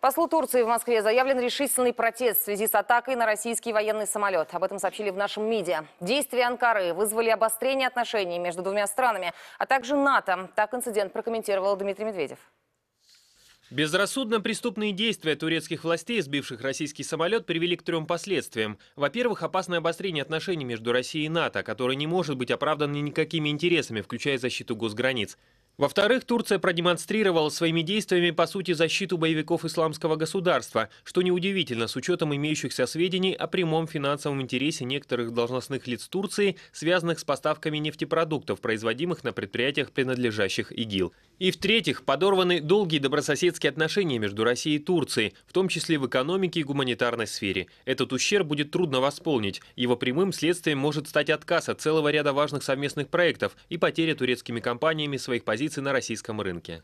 Послу Турции в Москве заявлен решительный протест в связи с атакой на российский военный самолет. Об этом сообщили в нашем МИДе. Действия Анкары вызвали обострение отношений между двумя странами, а также НАТО. Так инцидент прокомментировал Дмитрий Медведев. Безрассудно преступные действия турецких властей, сбивших российский самолет, привели к трем последствиям. Во-первых, опасное обострение отношений между Россией и НАТО, которое не может быть оправдано никакими интересами, включая защиту госграниц. Во-вторых, Турция продемонстрировала своими действиями, по сути, защиту боевиков исламского государства, что неудивительно с учетом имеющихся сведений о прямом финансовом интересе некоторых должностных лиц Турции, связанных с поставками нефтепродуктов, производимых на предприятиях, принадлежащих ИГИЛ. И в-третьих, подорваны долгие добрососедские отношения между Россией и Турцией, в том числе в экономике и гуманитарной сфере. Этот ущерб будет трудно восполнить. Его прямым следствием может стать отказ от целого ряда важных совместных проектов и потеря турецкими компаниями своих позиций на российском рынке.